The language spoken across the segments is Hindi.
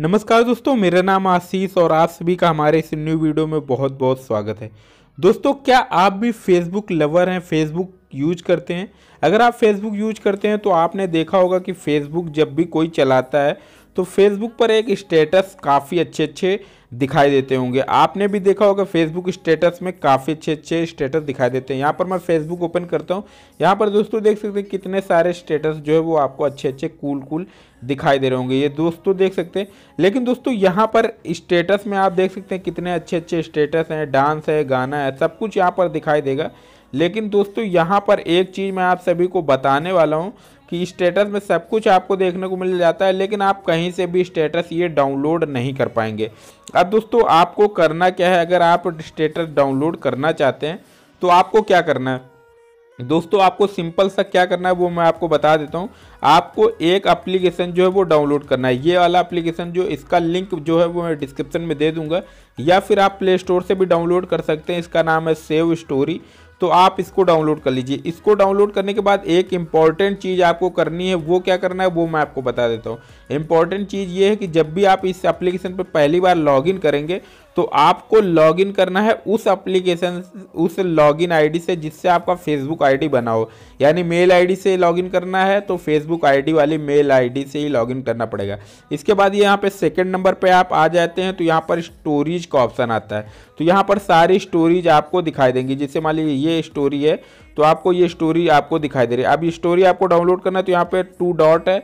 नमस्कार दोस्तों मेरा नाम आशीष और आप सभी का हमारे इस न्यू वीडियो में बहुत बहुत स्वागत है दोस्तों क्या आप भी फेसबुक लवर हैं फेसबुक यूज करते हैं अगर आप फेसबुक यूज करते हैं तो आपने देखा होगा कि फेसबुक जब भी कोई चलाता है तो फेसबुक पर एक स्टेटस काफ़ी अच्छे अच्छे दिखाई देते होंगे आपने भी देखा होगा फेसबुक स्टेटस में काफ़ी अच्छे अच्छे स्टेटस दिखाई देते हैं यहाँ पर मैं फेसबुक ओपन करता हूँ यहाँ पर दोस्तों देख सकते हैं कितने सारे स्टेटस जो है वो आपको अच्छे अच्छे कूल कूल दिखाई दे रहे होंगे ये दोस्तों देख सकते हैं लेकिन दोस्तों यहाँ पर स्टेटस में आप देख सकते हैं कितने अच्छे अच्छे स्टेटस हैं डांस है गाना है सब कुछ यहाँ पर दिखाई देगा लेकिन दोस्तों यहाँ पर एक चीज़ मैं आप सभी को बताने वाला हूँ कि स्टेटस में सब कुछ आपको देखने को मिल जाता है लेकिन आप कहीं से भी स्टेटस ये डाउनलोड नहीं कर पाएंगे अब दोस्तों आपको करना क्या है अगर आप स्टेटस डाउनलोड करना चाहते हैं तो आपको क्या करना है दोस्तों आपको सिंपल सा क्या करना है वो मैं आपको बता देता हूँ आपको एक एप्लीकेशन जो है वो डाउनलोड करना है ये वाला एप्लीकेशन जो इसका लिंक जो है वो मैं डिस्क्रिप्शन में दे दूंगा या फिर आप प्ले स्टोर से भी डाउनलोड कर सकते हैं इसका नाम है सेव स्टोरी तो आप इसको डाउनलोड कर लीजिए इसको डाउनलोड करने के बाद एक इंपॉर्टेंट चीज़ आपको करनी है वो क्या करना है वो मैं आपको बता देता हूँ इंपॉर्टेंट चीज़ ये है कि जब भी आप इस एप्लीकेशन पर पहली बार लॉग करेंगे तो आपको लॉगिन करना है उस एप्लीकेशन उस लॉगिन आईडी से जिससे आपका फेसबुक आईडी बना हो यानी मेल आईडी से लॉगिन करना है तो फेसबुक आईडी वाली मेल आईडी से ही लॉगिन करना पड़ेगा इसके बाद यहाँ पे सेकंड नंबर पे आप आ जाते हैं तो यहाँ पर स्टोरेज का ऑप्शन आता है तो यहाँ पर सारी स्टोरीज आपको दिखाई देंगी जैसे मान लीजिए ये स्टोरी है तो आपको ये स्टोरी आपको दिखाई दे रही है अब ये स्टोरी आपको डाउनलोड करना है तो यहाँ पर टू डॉट है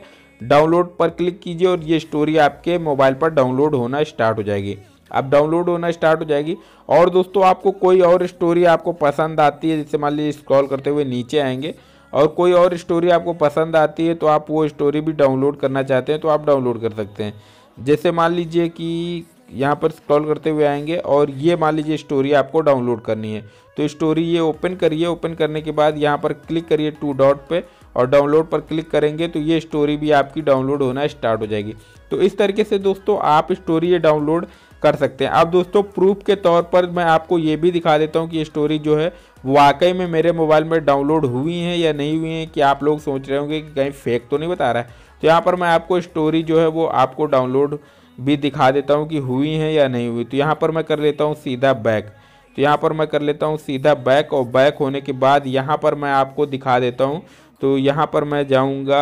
डाउनलोड पर क्लिक कीजिए और ये स्टोरी आपके मोबाइल पर डाउनलोड होना स्टार्ट हो जाएगी अब डाउनलोड होना स्टार्ट हो जाएगी और दोस्तों आपको कोई और स्टोरी आपको पसंद आती है जैसे मान लीजिए स्क्रॉल करते हुए नीचे आएंगे और कोई और स्टोरी आपको पसंद आती है तो आप वो स्टोरी भी डाउनलोड करना चाहते हैं तो आप डाउनलोड कर सकते हैं जैसे मान लीजिए कि यहाँ पर स्क्रॉल करते हुए आएंगे और ये मान लीजिए स्टोरी आपको डाउनलोड करनी है तो स्टोरी ये ओपन करिए ओपन करने के बाद यहाँ पर क्लिक करिए टू डॉट पे और डाउनलोड पर क्लिक करेंगे तो ये स्टोरी भी आपकी डाउनलोड होना स्टार्ट हो जाएगी तो इस तरीके से दोस्तों आप स्टोरी ये डाउनलोड कर सकते हैं अब दोस्तों प्रूफ के तौर पर मैं आपको ये भी दिखा देता हूँ कि ये स्टोरी जो है वाकई में मेरे मोबाइल में डाउनलोड हुई है या नहीं हुई है कि आप लोग सोच रहे होंगे कि कहीं फेक तो नहीं बता रहा है तो यहाँ पर मैं आपको स्टोरी जो है वो आपको डाउनलोड भी दिखा देता हूँ कि हुई है या नहीं हुई तो यहाँ पर मैं कर लेता हूँ सीधा बैक तो यहाँ पर मैं कर लेता हूँ सीधा बैक और बैक होने के बाद यहाँ पर मैं आपको दिखा देता हूँ तो यहाँ पर मैं जाऊँगा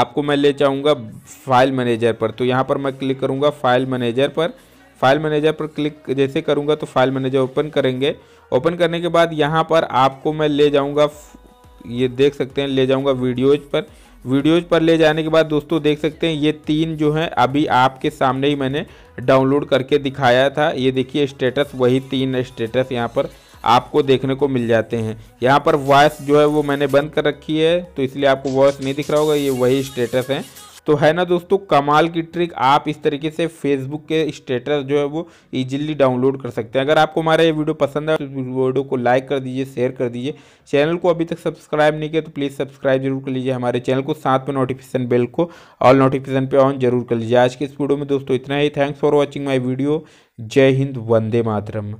आपको मैं ले जाऊँगा फाइल मैनेजर पर तो यहाँ पर मैं क्लिक करूँगा फाइल मैनेजर पर फाइल मैनेजर पर क्लिक जैसे करूँगा तो फाइल मैनेजर ओपन करेंगे ओपन करने के बाद यहाँ पर आपको मैं ले जाऊँगा ये देख सकते हैं ले जाऊँगा वीडियोज पर वीडियोज पर ले जाने के बाद दोस्तों देख सकते हैं ये तीन जो हैं अभी आपके सामने ही मैंने डाउनलोड करके दिखाया था ये देखिए स्टेटस वही तीन स्टेटस यहाँ पर आपको देखने को मिल जाते हैं यहाँ पर वॉइस जो है वो मैंने बंद कर रखी है तो इसलिए आपको वॉइस नहीं दिख रहा होगा ये वही स्टेटस है तो है ना दोस्तों कमाल की ट्रिक आप इस तरीके से फेसबुक के स्टेटस जो है वो इजीली डाउनलोड कर सकते हैं अगर आपको हमारा ये वीडियो पसंद है तो वीडियो को लाइक कर दीजिए शेयर कर दीजिए चैनल को अभी तक सब्सक्राइब नहीं किया तो प्लीज़ सब्सक्राइब जरूर कर लीजिए हमारे चैनल को साथ में नोटिफिकेशन बेल को ऑल नोटिफिकेशन पे ऑन जरूर कर लीजिए आज के इस वीडियो में दोस्तों इतना ही thanks for watching my video Jai Hind Vande Mataram